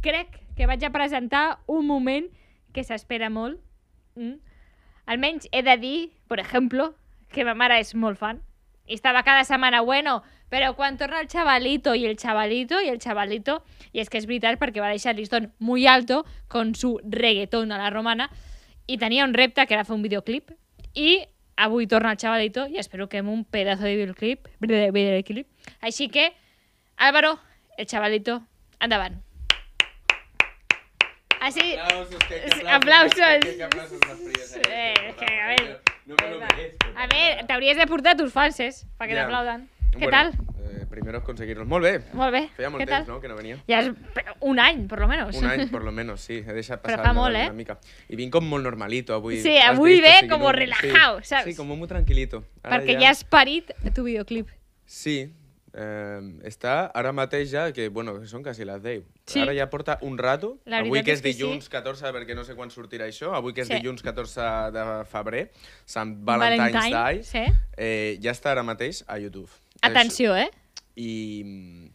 crec que vaig a presentar un moment que s'espera molt. Mm? Almenys he de dir, per exemple, que ma mare és molt fan. I estava cada setmana, bueno, però quan torna el chavalito i el chavalito i el chavalito, i és que és veritat perquè va deixar el listón muy alto con su reggaeton a la romana i tenia un repte que era fer un videoclip i avui torna el chavalito i espero que amb un pedazo de videoclip, videoclip. Així que, Álvaro, el chavalito, endavant. Así. Aplausos, que, aplausos. aplausos. Que, eh, a ver. No me lo merezco. A ver, t'hauries de portar tus falses perquè ja. t'aplauden. Bueno, tal? Eh, primero aconseguir-los. Molt bé. Molt bé. Feia molt temps, no?, que no venia. Ja és un any, por lo menos. Un any, por lo menos, sí. He deixat passar fa molt, eh? una mica. I vinc com molt normalito avui. Sí, avui vist, ve com relajado, sí, saps? Sí, com molt tranquilito. Ara perquè ja... ja has parit tu videoclip. Sí, Eh, està ara mateix ja, que bueno, són quasi les 10. Sí. Ara ja porta un rato. La avui que és, és que dilluns sí. 14, perquè no sé quan sortirà això, avui que és sí. dilluns 14 de febrer, Sant Valentine's Valentine, Day, sí. eh, ja està ara mateix a YouTube. Atenció, eh? I,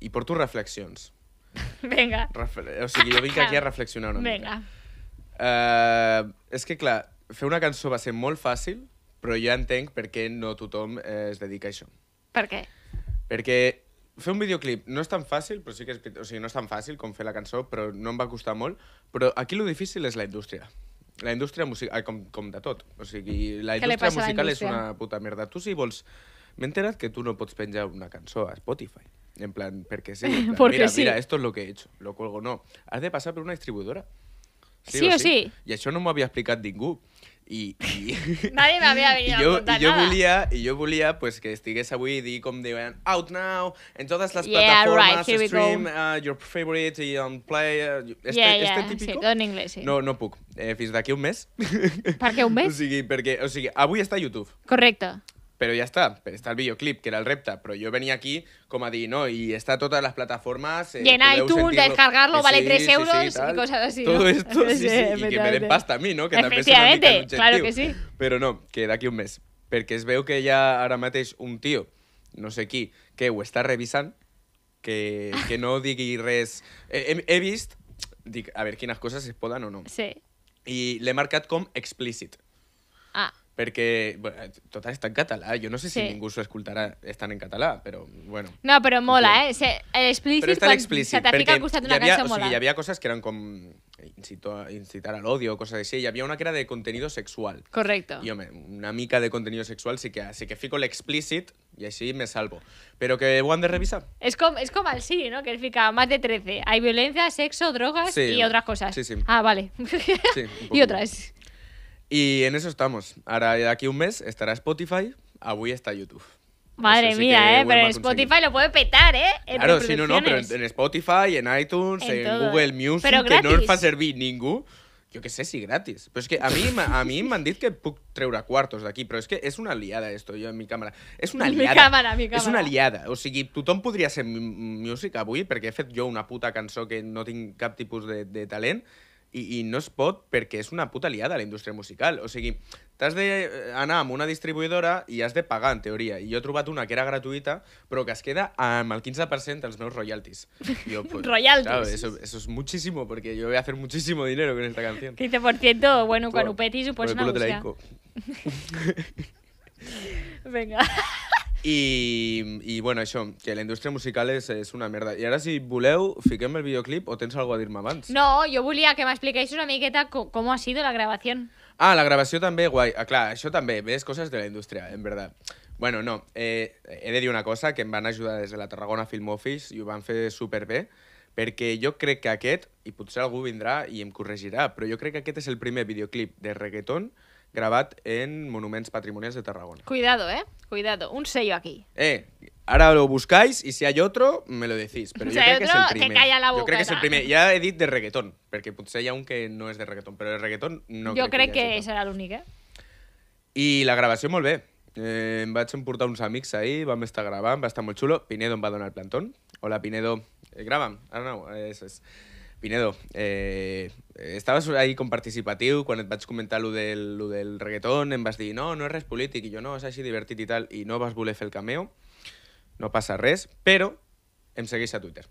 i porto reflexions. Vinga. Refle o sigui, jo vinc ah, aquí a reflexionar una Venga. mica. Eh, és que, clar, fer una cançó va ser molt fàcil, però ja entenc per què no tothom eh, es dedica a això. Per què? Perquè fer un videoclip no és tan fàcil, però sí que és, o sigui, no és tan fàcil com fer la cançó, però no em va costar molt. Però aquí lo difícil és la indústria. La indústria musical, com, com de tot. O sigui, la indústria musical és una puta merda. Tu si vols... M'he enterat que tu no pots penjar una cançó a Spotify. En plan, perquè sí. plan, mira, sí. mira, esto es lo que he hecho. Lo cuelgo, no. Has de passar per una distribuidora. Sí, sí o, sí. sí. I això no m'ho havia explicat ningú i, i... Nadie m'havia venit jo, a contar i jo nada. Volia, I jo volia pues, que estigués avui i dir com diuen Out Now, en totes les yeah, plataformes, right, stream, uh, your favorite, i on um, play... Uh, este, yeah, yeah, este típico? Sí, tot en anglès, sí. No, no puc. Eh, fins d'aquí un mes. Per què un mes? o sigui, perquè, o sigui, avui està a YouTube. Correcte però ja està, està el videoclip, que era el repte, però jo venia aquí com a dir, no, i està a totes les plataformes... Eh, I en iTunes, descargarlo, eh, vale 3 euros sí, sí, tal, y cosas así. Todo esto, sí, sí, sí, i que me den pasta a mi, no? Que també és una mica l'objectiu. Claro que sí. Però no, que d'aquí un mes. Perquè es veu que hi ha ara mateix un tio, no sé qui, que ho està revisant, que, que no digui res... He, he, he vist, dic, a veure quines coses es poden o no. Sí. I l'he marcat com explícit. que bueno, tot en català, yo no sé si en ningú escultará están en català, pero bueno. No, pero mola, eh? El eh, explícit, però tan explícit, se al mola. que eran com eh, incitar al odio, cosas así, y había una que era de contenido sexual. Correcto. una mica de contenido sexual sí que, que fico el explícit y así me salvo. Pero que ho de revisar. es como al com no? Que fica más de 13. Hay violencia, sexo, drogas y otras cosas. Sí, sí. Ah, vale. Sí, y otras. Y en eso estamos. Ahora, de aquí un mes estará Spotify, avui está YouTube. Madre mía, ¿eh? Pero en Spotify lo puede petar, ¿eh? claro, sí, no, no, pero en, Spotify, en iTunes, en, Google Music, pero que no a servir ningún Yo qué sé si gratis. pues es que a mí a que han dicho que treura cuartos de aquí pero es que es una liada esto, yo en mi cámara. Es una liada. Mi cámara, mi cámara. Es una liada. O sea, tothom podría ser música avui, porque he fet yo una puta cançó que no tiene cap tipus de, de talent, i, i no es pot perquè és una puta liada la indústria musical. O sigui, t'has d'anar amb una distribuïdora i has de pagar, en teoria. I jo he trobat una que era gratuïta, però que es queda amb el 15% dels meus royalties. Jo, yo, pues, royalties. Claro, eso, eso es muchísimo, porque yo voy a hacer muchísimo dinero con esta canción. 15%, bueno, ho petis ho pots buscar. Venga. I, i bueno, això, que la indústria musical és, és una merda. I ara, si voleu, fiquem el videoclip o tens alguna a dir-me abans? No, jo volia que m'expliquéis una miqueta com ha sido la gravació. Ah, la gravació també, guai. Ah, clar, això també, ves coses de la indústria, en verdad. Bueno, no, eh, he de dir una cosa, que em van ajudar des de la Tarragona Film Office i ho van fer superbé, perquè jo crec que aquest, i potser algú vindrà i em corregirà, però jo crec que aquest és el primer videoclip de reggaeton gravat en monuments patrimonials de Tarragona. Cuidado, eh? Cuidado, un sello aquí. Eh, ahora lo buscáis y si hay otro, me lo decís. Pero si yo creo que es el primer. la boca, yo creo que es el primer. Ya edit de reggaetón, porque pues sé aunque no es de reggaetón, Pero el reggaetón no Yo creo que, que era el eh? Y la grabación volvé. Eh, em vaig emportar uns ahí, ahir, a estar grabando, va a estar muy chulo. Pinedo em va donar el plantón. Hola, Pinedo. Eh, graban. Ah, no, eso eh, es… Pinedo, eh, estaves ahí com participatiu quan et vaig comentar lo del, lo del reggaeton, em vas dir no, no és res polític, i jo no, és així divertit i tal, i no vas voler fer el cameo, no passa res, però em segueix a Twitter.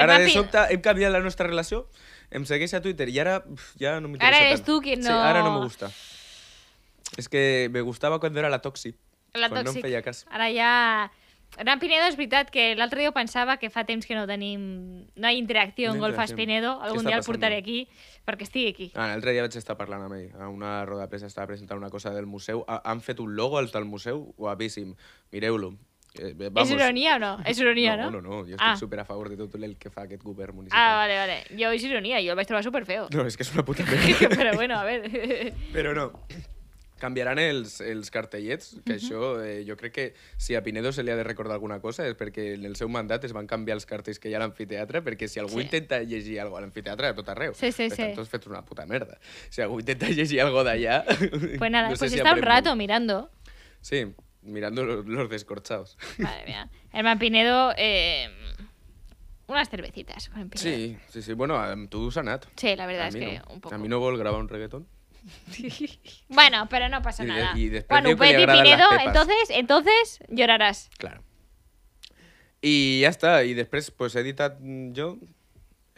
Ara, de sobte, hem canviat la nostra relació, em segueix a Twitter i ara ja no m'interessa Ara eres tu qui no... Sí, ara no m'agusta. És que me gustava quan era la Toxi. La Toxi. No em feia cas. Ara ja... Hernán Pinedo és veritat que l'altre dia pensava que fa temps que no tenim... No hi ha interacció amb no Golfas Pinedo. Algun dia el portaré aquí perquè estigui aquí. Ah, l'altre dia vaig estar parlant amb ell. A una roda de estava presentant una cosa del museu. Han fet un logo al del museu guapíssim. Mireu-lo. Eh, és ironia o no? És ironia, no? No, no, no. Jo estic ah. super a favor de tot el que fa aquest govern ah, municipal. Ah, vale, vale. Jo és ironia, jo el vaig trobar superfeo. No, és que és una puta merda. Però bueno, a veure. Però no canviaran els, els cartellets, que uh -huh. això eh, jo crec que si a Pinedo se li ha de recordar alguna cosa és perquè en el seu mandat es van canviar els cartells que hi ha a l'amfiteatre, perquè si algú sí. intenta llegir alguna cosa a l'amfiteatre, a tot arreu. Sí, sí, per sí. tant, tots fet una puta merda. Si algú intenta llegir alguna cosa d'allà... Pues nada, no sé pues si está un rato mirando. Sí, mirando los, los descorchados. Madre mía. Herman Pinedo... Eh unas cervecitas con el Sí, sí, sí. Bueno, tú has Sí, la verdad es que no. un poco. A mí no vol grabar un reggaetón. bueno, pero no pasa nada. bueno, Pinedo, entonces, entonces llorarás. Claro. Y ya está. Y después, pues edita mm, yo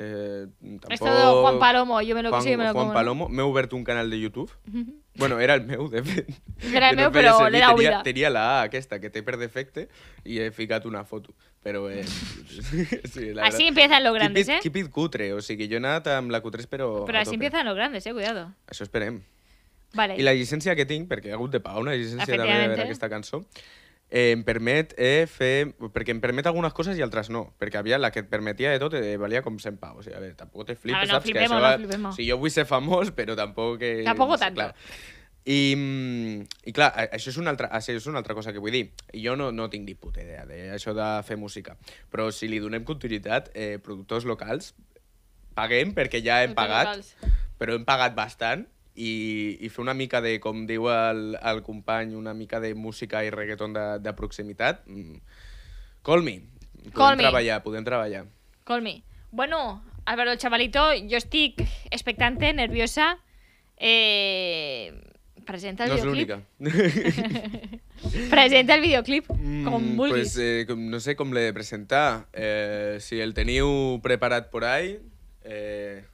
Eh, tampoc... Esto Juan Palomo, jo me lo, Juan, sí, me lo Juan como. Palomo, m'he obert un canal de YouTube. bueno, era el meu, de fet. Era el meu, però l'he la vida. Tenia la A aquesta, que té per defecte, i he ficat una foto. Però... Eh, sí, la así empiezan los grandes, keep it, eh? Keep it cutre, o sigui, jo he anat amb la Q3, però... Però así empiezan los grandes, eh? Cuidado. Això esperem. Vale. I la llicència que tinc, perquè he hagut de pagar una llicència també per aquesta cançó, eh, em permet eh, fer... Perquè em permet algunes coses i altres no. Perquè havia la que et permetia de tot eh, valia com 100 pavos. O sigui, a veure, tampoc te flipes, veure, ah, no, saps? Flipem, que això, no, flipem. Va... O sigui, jo vull ser famós, però tampoc... Que... tampoc tant. Clar. I, mm, I clar, això és, una altra, això és una altra cosa que vull dir. Jo no, no tinc ni puta idea d'això de fer música, però si li donem continuïtat, eh, productors locals, paguem perquè ja hem pagat, però hem pagat bastant, i, i fer una mica de, com diu el, el company, una mica de música i reggaeton de, de proximitat. Mm, call me. Podem Call me. treballar, podem treballar. Call me. Bueno, Álvaro, chavalito, jo estic expectante, nerviosa. Eh, presenta el no videoclip. presenta el videoclip, com mm, vulguis. Pues, eh, no sé com l'he de presentar. Eh, si el teniu preparat por ahí... Eh,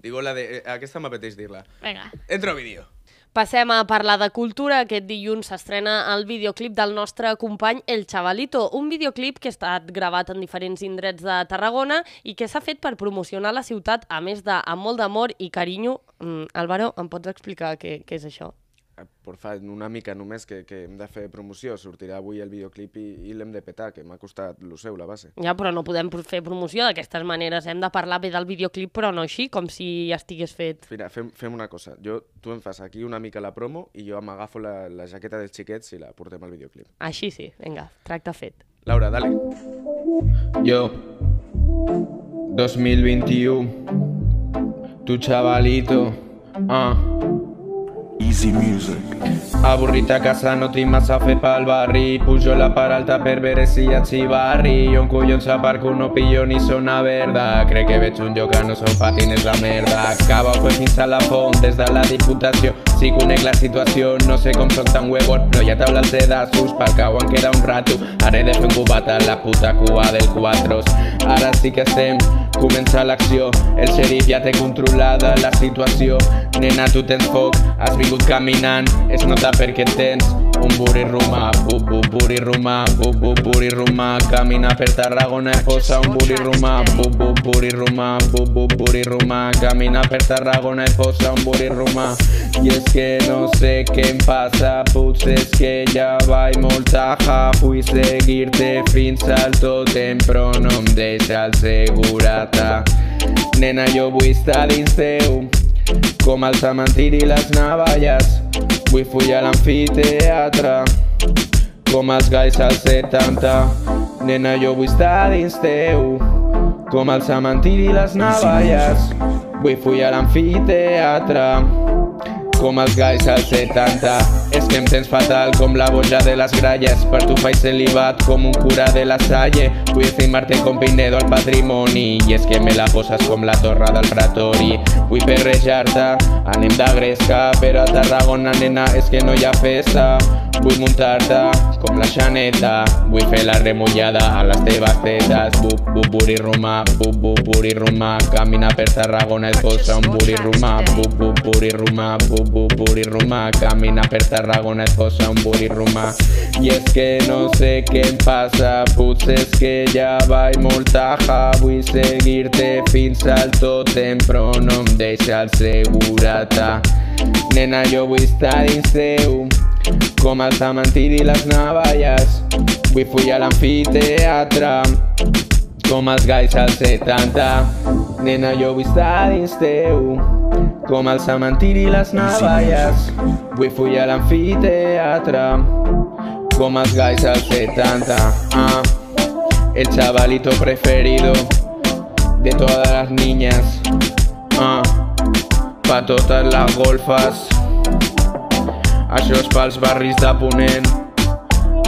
Digo la de... Eh, aquesta m'apeteix dir-la. Vinga. Entro a vídeo. Passem a parlar de cultura. Aquest dilluns s'estrena el videoclip del nostre company El Chavalito, un videoclip que ha estat gravat en diferents indrets de Tarragona i que s'ha fet per promocionar la ciutat, a més de amb molt d'amor i carinyo. Mm, Álvaro, em pots explicar què, què és això? Eh, fa una mica només que, que hem de fer promoció, sortirà avui el videoclip i, i l'hem de petar, que m'ha costat lo seu, la base. Ja, però no podem fer promoció d'aquestes maneres, hem de parlar bé del videoclip, però no així, com si ja estigués fet. Mira, fem, fem una cosa, jo, tu em fas aquí una mica la promo i jo m'agafo la, la jaqueta dels xiquets i la portem al videoclip. Així sí, vinga, tracte fet. Laura, dale. Yo, 2021, tu chavalito, ah... Uh Easy Music. Aburrita casa no ti a fe pa'l barri la paralta per Un en Onkuion zaparku no pillo ni a verda Cree que yoga no son patines la merda o fue pues, sin salafón desde la diputación cune la situación no se son tan huevo No ya hablas de sus pa'l han queda un rato Haré de un la puta cuba del cuatros Ahora sí que estem Comença l'acció, el xerif ja té controlada la situació. Nena, tu tens foc, has vingut caminant, es nota perquè tens Un Roma, bu buri Roma, bu Roma, camina per Tarragona esposa un buri Roma, bu buri Roma, bu Roma, camina per Tarragona esposa un buri y Y es que no sé qué pasa, putz, es que ya va y taja, fui seguirte fin salto temprano, de tal segurata. Nena, yo voy a estar en como como el y las navallas Vull follar l'amfiteatre com els galls als 70 Nena, jo vull estar dins teu com el cementiri i les navalles Vull follar l'amfiteatre com els galls als 70 es que me tens fatal com la boya de les gralles Per tu faig celibat com un cura de la salle Vull estimar-te com Pinedo al patrimoni I es que me la poses com la torre del pretori Vull perrejar-te, anem de gresca pero a Tarragona, nena, es que no hi pesa. festa Vull muntar com la xaneta Vull fer la remullada a les teves tetes bu bu buri romà, bu buri Camina per Tarragona es posa un buri romà bu bup, buri ruma, bup, buri Camina per Tarragona tarragona, cosa un ruma Y es que no sé qué pasa Pues es que ya va y Moltaja, voy a seguirte fin salto temprano De no em nena yo segurata. Nena, voy en estar en seu las el las las Voy Voy fui al anfiteatra Comas gays al tanta Nena yo viste d'insteu Com el y las las we fui al anfiteatra, comas Con más 70 ah. El chavalito preferido De todas las niñas ah. Pa las las golfas, Això és pels barris de Ponent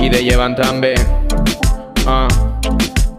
Y de llevan també ah.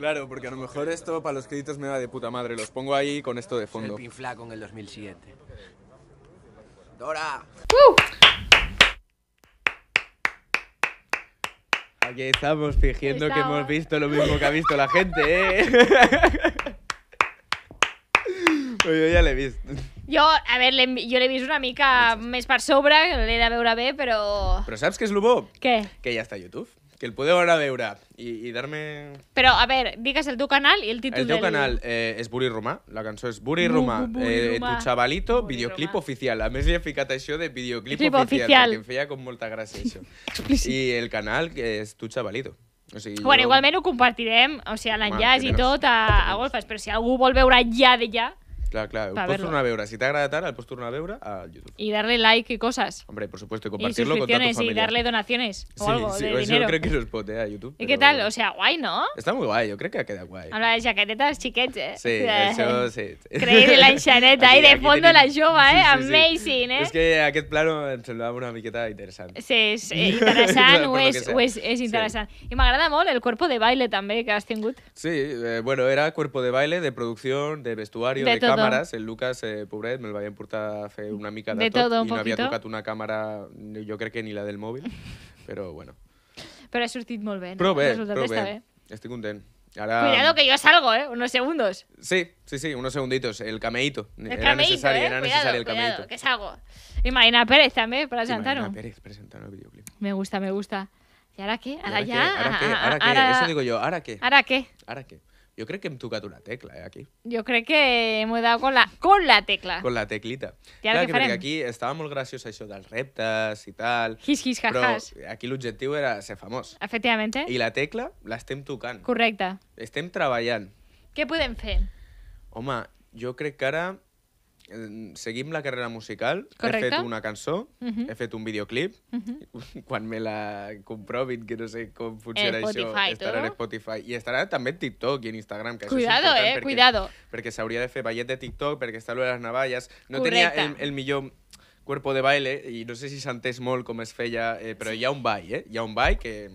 Claro, porque a lo mejor esto para los créditos me da de puta madre. Los pongo ahí con esto de fondo. El Pinflaco en el 2007. ¡Dora! ¡Uh! Aquí estamos fingiendo que hemos visto lo mismo que ha visto la gente, ¿eh? Pues ya le he visto. Yo, a ver, yo le he visto una mica més per sobre, le de veure bé, pero. Pero sabes ¿Sabes és es, bo? ¿Qué? Que ya está YouTube. que el podeu anar a veure i, i dar-me... Però, a veure, digues el teu canal i el títol del... El teu del... canal eh, és Buri Romà, la cançó és Buri Romà, Bu, bu eh, tu xavalito, Buri videoclip Roma. oficial. A més, li he ficat això de videoclip Clip oficial, oficial, perquè em feia com molta gràcia, això. I el canal és tu xavalito. O sigui, bueno, igualment ho compartirem, o sigui, l'enllaç i tot a, a Golfes, però si algú vol veure ja de ja, Claro, claro. Para una beura. Si te agrada tal, al postur una beura a YouTube. Y darle like y cosas. Hombre, por supuesto, y compartirlo con y darle donaciones o sí, algo sí, de pues yo creo que eso es a YouTube. ¿Y qué tal? O sea, guay, ¿no? Está muy guay, yo creo que ha quedado guay. Habla de chaquetetas, chiquetes. Sí, eso sí. la enxaneta. y ¿eh? de fondo la jova, eh? Amazing, eh? Es que a qué plano se le da una miqueta interesante Sí, es eh, interesante es me Y me agrada el cuerpo de baile También que has tenido Sí, eh, bueno, era cuerpo de baile, de producción, de vestuario, de, De càmeres, el Lucas, eh, pobret, me'l vaig importado a fer una mica de, de tot, todo, i no había tocado una cámara, yo creo que ni la del móvil, pero bueno. Pero ha sortit molt bé. No? Prou bé, prou bé. bé. Estic content. Ahora... Cuidado que yo salgo, ¿eh? Unos segundos. Sí, sí, sí, unos segunditos. El cameíto. El era cameíto, necesario, eh? era cuidado, necesario el cuidado, cameíto. que salgo. Y Marina Pérez también, para Santano. Marina Pérez presentando el videoclip. Me gusta, me gusta. ¿Y ahora qué? ¿Ahora, ya? ¿Ahora, qué? ¿Ahora ah, qué? Eso digo yo, ¿ahora qué? ¿Ahora qué? ¿Ahora qué? Yo creo que hem tocat una tecla eh, aquí. Yo creo que hem dado con la, con la tecla. Con la teclita. Ja Clar, que perquè aquí estava molt graciós això dels reptes i tal. Hiss, hiss, però aquí l'objectiu era ser famós. Efectivament. I la tecla l'estem tocant. Correcte. Estem treballant. Què podem fer? Home, jo crec que ara seguim la carrera musical. Correcte. He fet una cançó, uh mhm. -huh. he fet un videoclip. Mhm. Uh -huh. Quan me la comprovin, que no sé com funciona eh, Spotify, això, estarà en Spotify. I estarà també en TikTok i en Instagram. Que cuidado, això és eh? Perquè, cuidado. Perquè s'hauria de fer ballet de TikTok, perquè està lo de les navalles. No Correcte. tenia el, el millor cuerpo de baile i no sé si s'ha entès molt com es feia, eh, però sí. hi ha un ball, eh? Hi ha un ball que...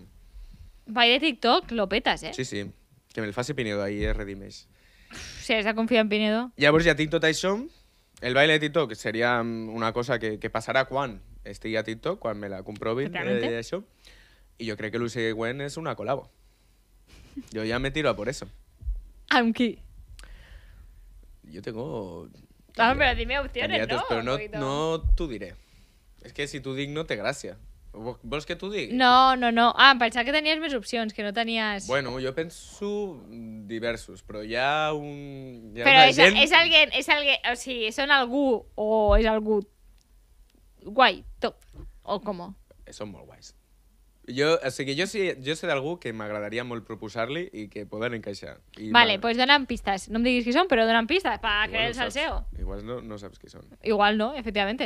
Ball de TikTok, lo petes, eh? Sí, sí. Que me'l faci Pinedo, ahí es redimeix. O sigui, has de confiar en Pinedo. Llavors ja tinc tot això, El baile de TikTok sería mm, una cosa que, que pasará esté ya ya TikTok, cuando me la compró de eh, Y yo creo que Lucy Gwen es una colabo. Yo ya me tiro a por eso. aunque Yo tengo... Ah, pero dime opciones, ¿no? Pero no, no tú diré. Es que si tú digno, te gracia. Vols que t'ho digui? No, no, no. Ah, em pensava que tenies més opcions, que no tenies... Bueno, jo penso diversos, però hi ha un... Hi ha però és, gent... és algú, és algú, o sigui, són algú o és algú guai, top, o com? Eh, són molt guais. Jo, o sigui, jo sé, jo sé d'algú que m'agradaria molt proposar-li i que poden encaixar. I vale, doncs pues dona'm pistes. No em diguis qui són, però dona'm pistes, per crear no el salseo. Igual no, no saps qui són. Igual no, efectivament.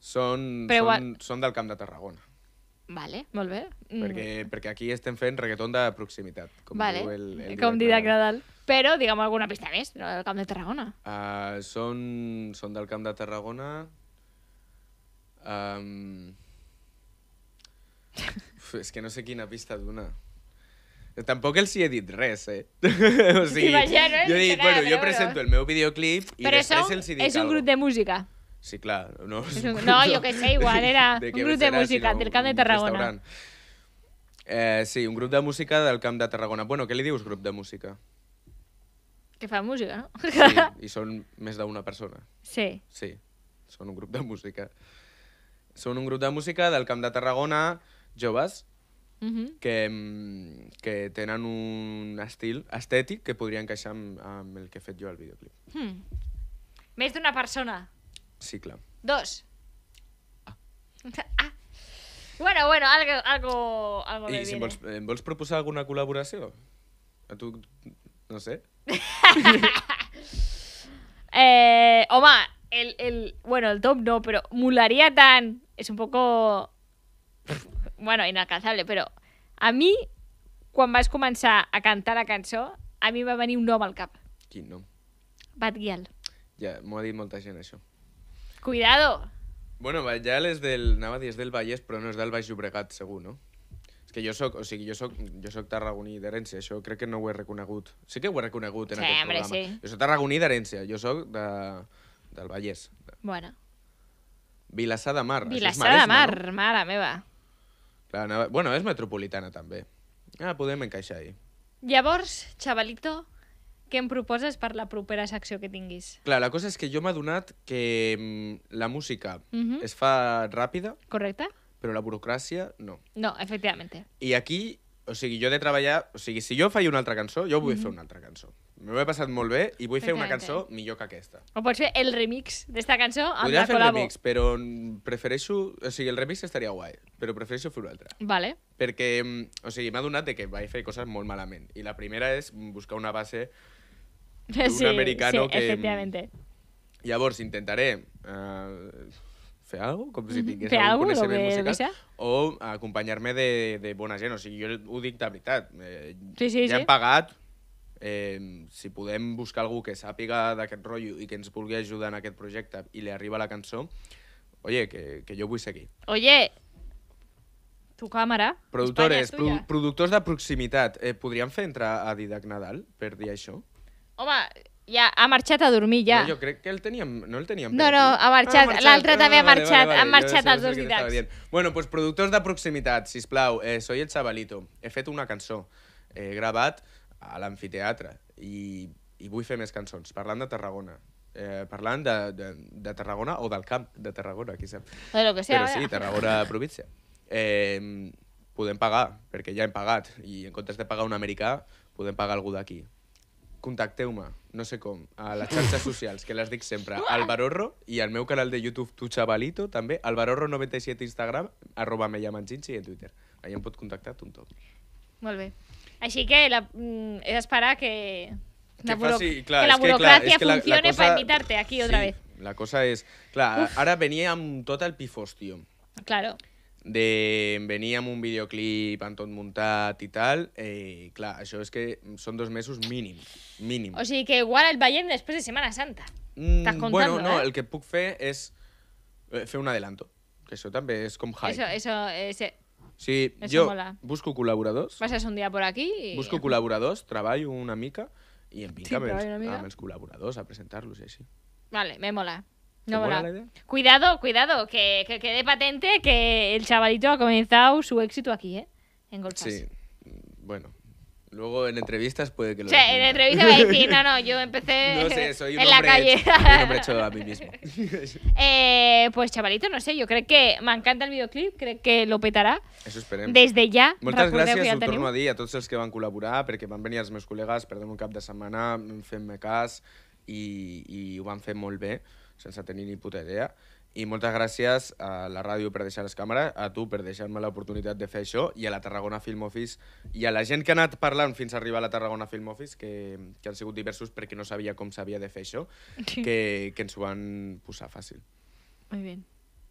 Són, Però són, igual... són del Camp de Tarragona. Vale, molt bé. Mm. Perquè, mm. perquè aquí estem fent reggaeton de proximitat, com vale. diu el, el Com Didac Nadal. Però digue'm alguna pista més del Camp de Tarragona. Uh, són, són del Camp de Tarragona... Um... Uf, és que no sé quina pista d'una. Tampoc els hi he dit res, eh? o sigui, sí, ja no jo he dit, bueno, jo presento el meu videoclip i Però després els hi dic és un grup de música. Sí, clar. No, un, no jo que sé, igual era de, de un grup de música del Camp de Tarragona. Eh, sí, un grup de música del Camp de Tarragona. Bueno, què li dius grup de música? Que fa música, no? Sí, i són més d'una persona. Sí. Sí, són un grup de música. Són un grup de música del Camp de Tarragona, joves, mhm. mm -hmm. que, que tenen un estil estètic que podria encaixar amb, amb el que he fet jo al videoclip. Hmm. Més d'una persona. Cicle. Dos. Ah. ah. Bueno, bueno, algo, algo, algo I me si em viene. vols, em vols proposar alguna col·laboració? A tu, no sé. eh, home, el, el, bueno, el top no, pero mularía tant. Es un poco... bueno, inalcanzable, però a mi, quan vas començar a cantar la cançó, a mi va venir un nom al cap. Quin nom? Gyal. Ja, m'ho ha dit molta gent, això. Cuidado. Bueno, ja és del, anava a dir, és del Vallès, però no és del Baix Llobregat, segur, no? És que jo sóc, o sigui, jo sóc, jo sóc tarragoní d'herència, això crec que no ho he reconegut. Sí que ho he reconegut en sí, aquest hombre, programa. Sí. Jo soc tarragoní d'herència, jo sóc de, del Vallès. Bueno. Vilassar de Mar. Vilassar de Mar, no? mare meva. Clar, anava... Bueno, és metropolitana també. Ah, podem encaixar ahí. Llavors, xavalito, què em proposes per la propera secció que tinguis? Clar, la cosa és que jo m'he adonat que mm, la música mm -hmm. es fa ràpida. Correcte. Però la burocràcia, no. No, efectivament. I aquí, o sigui, jo he de treballar... O sigui, si jo faig una altra cançó, jo vull mm -hmm. fer una altra cançó. M'ho he passat molt bé i vull fer una cançó millor que aquesta. O pots fer el remix d'esta cançó amb Podria la Podria fer el remix, però prefereixo... O sigui, el remix estaria guai, però prefereixo fer una altra. Vale. Perquè, mm, o sigui, m'ha donat de que vaig fer coses molt malament. I la primera és buscar una base d'un sí, americano sí, que... efectivamente. Llavors, intentaré uh, fer alguna cosa, com si tingués fer algun coneixement musical, o acompanyar-me de, de bona gent. O sigui, jo ho dic de veritat. Eh, sí, sí, ja sí. hem pagat, eh, si podem buscar algú que sàpiga d'aquest rotllo i que ens vulgui ajudar en aquest projecte i li arriba la cançó, oye, que, que jo vull seguir. Oye, tu càmera. Productores, pro productors de proximitat. Eh, podríem fer entrar a Didac Nadal per dir això? Home, ja, ha marxat a dormir ja. No, jo crec que el teníem, no el teníem. No, no, ha marxat, ah, l'altre també ha marxat, vale, vale, han marxat els dos didacts. Bueno, pues productors de proximitat, si plau, eh, soy el Chavalito, he fet una cançó, he gravat a l'amfiteatre i, i vull fer més cançons, parlant de Tarragona. Eh, parlant de, de, de Tarragona o del camp de Tarragona, qui sap. De lo que sea, Però sí, Tarragona província. Eh, podem pagar, perquè ja hem pagat, i en comptes de pagar un americà, podem pagar algú d'aquí contacteu-me, no sé com, a les xarxes socials, que les dic sempre, al Barorro i al meu canal de YouTube, Tu Chavalito, també, al Barorro97 Instagram, arroba Mellamanginsi i en Twitter. Allà em pot contactar tothom. Molt bé. Així que la, he mm, és esperar que, que, la, buro... faci, clar, que la burocràcia que, clar, que funcione la, cosa... per invitar-te aquí sí, otra vez. La cosa és... Clar, Uf. ara venia amb tot el pifostio. Claro de venir amb un videoclip amb tot muntat i tal, eh, clar, això és que són dos mesos mínim, mínim. O sigui que igual el veiem després de Semana Santa. Estàs mm, comptant, bueno, no, eh? el que puc fer és eh, fer un adelanto, que això també és com hype. Eso, eso, ese... Sí, eso jo mola. busco col·laboradors. Passes un dia per aquí i... Busco col·laboradors, treballo una mica i em vinc sí, amb, els, amb els col·laboradors a presentar-los i així. Vale, me mola. No, bueno. Cuidado, cuidado, que, que quede patente que el chavalito ha comenzado su éxito aquí, ¿eh? En Gold Sí, mm, bueno. Luego en entrevistas puede que lo. O sea, en entrevistas va a decir, no, no, yo empecé en la calle. un hombre hecho a mí mismo. Eh, pues chavalito, no sé, yo creo que me encanta el videoclip, creo que lo petará Eso esperemos. Desde ya Muchas gracias a torno a van a tots els que van col·laborar, porque van venir els meus col·legues, un cap de semana fent-me cas, i, i van sense tenir ni puta idea. I moltes gràcies a la ràdio per deixar les càmeres, a tu per deixar-me l'oportunitat de fer això, i a la Tarragona Film Office, i a la gent que ha anat parlant fins a arribar a la Tarragona Film Office, que, que han sigut diversos perquè no sabia com s'havia de fer això, sí. que, que ens ho van posar fàcil. Muy bien.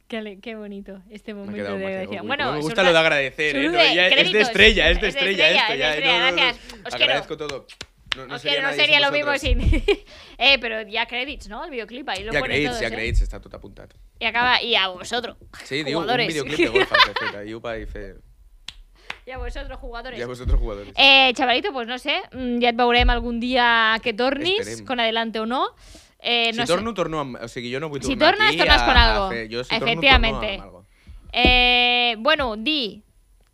Qué, qué, bonito este momento quedado, de gracia. Bueno, me gusta surda, lo de agradecer, ¿eh? no, ya, es de estrella, es de estrella, es de estrella esto. Ya, estrella, no, no, gracias. Os agradezco quiero. todo. No, no, sería, lo mismo sin... eh, pero ya credits, no? El videoclip, ahí lo ya ya ponen ¿eh? todo todos, hi acaba, y a vosotros, Sí, digo, un videoclip de Y a vosotros jugadores. Y a vosotros jugadores. Eh, chavalito, pues no sé, mm, Ya et algún día día que tornis, con adelante o no. Eh, no si sé. torno, torno si tornas, tornas con algo. Efectivamente. Eh, bueno, di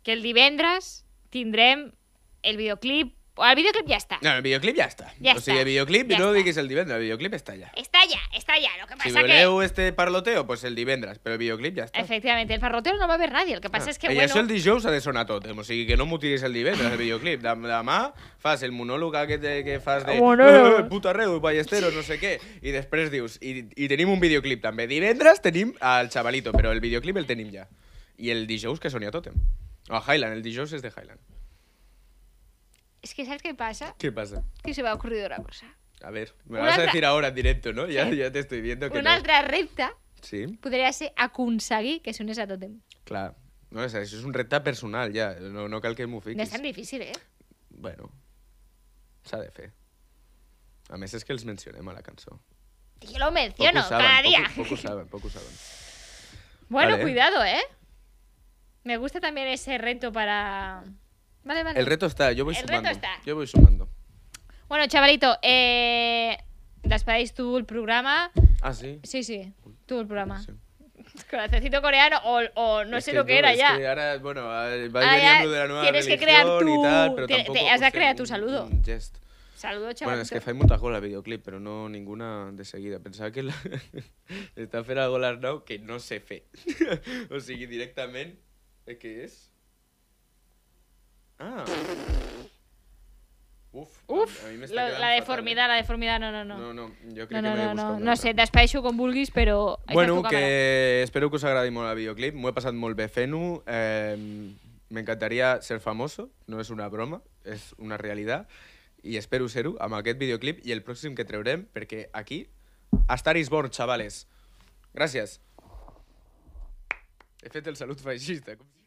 que el vendrás tindrem el videoclip o Al videoclip ya está. No, el videoclip ya está. o sea, el videoclip no lo el divendras, el videoclip está ya. Está ya, está ya. Lo que pasa si voleu este parloteo, pues el divendras, pero el videoclip ya está. Efectivamente, el parloteo no va a ver nadie, Lo que pasa ah, es que... y bueno... es el dijous ha de sonar tot, o que no m'ho el divendras el videoclip. Dem demà fas el monólogo que, te, que fas de... Bueno. Eh, eh puta reu, ballesteros, no sé qué. Y después dius, Y y tenim un videoclip también. Divendras tenim al Chavalito, pero el videoclip el tenim ya. Y el dijous que sonia Totem. O a Highland, el dijous es de Highland. Es que, ¿sabes qué pasa? ¿Qué pasa? Que se me ha ocurrido una cosa. A ver, me vas a decir ahora en directo, ¿no? Ya, ya te estoy viendo que. Una otra recta sí. podría ser Akunsagi, que es un exatotem. Claro. No, eso es un recta personal, ya. No, no cal que No tan difícil, eh? Bueno, s'ha de fer. A més, es que les mencionemos a la canción. Yo lo menciono cada día. Poco, saben, poco saben. Bueno, cuidado, ¿eh? Me gusta también ese reto para... El reto está, yo voy sumando. Yo voy sumando. Bueno, chavalito, eh, paráis tú el programa. Ah, sí. Sí, sí. Tú el programa. Sí. Corazoncito coreano o, no sé lo que era es ya. Que ahora, bueno, va variando ah, de la nueva Tienes que crear tu... Y tal, pero tampoco, te has de crear tu saludo. Un gest. Saludo, chavalito. Bueno, es que hay muchas el videoclip, pero no ninguna de seguida. Pensaba que la... está fera golar now, que no se fe. o directamente, es ¿qué es? Ah. Uf, Uf a, a mi la, la deformidad, eh. la deformidad, no, no, no. No, no, jo crec no, no, que no, no, no, no sé, despeixo com vulguis, però... Bueno, que espero que us agradi molt el videoclip, m'ho he passat molt bé fent-ho, eh, m'encantaria ser famoso, no és una broma, és una realitat, i espero ser-ho amb aquest videoclip i el pròxim que treurem, perquè aquí... A Star is Born, chavales. Gràcies. He fet el salut feixista. Com...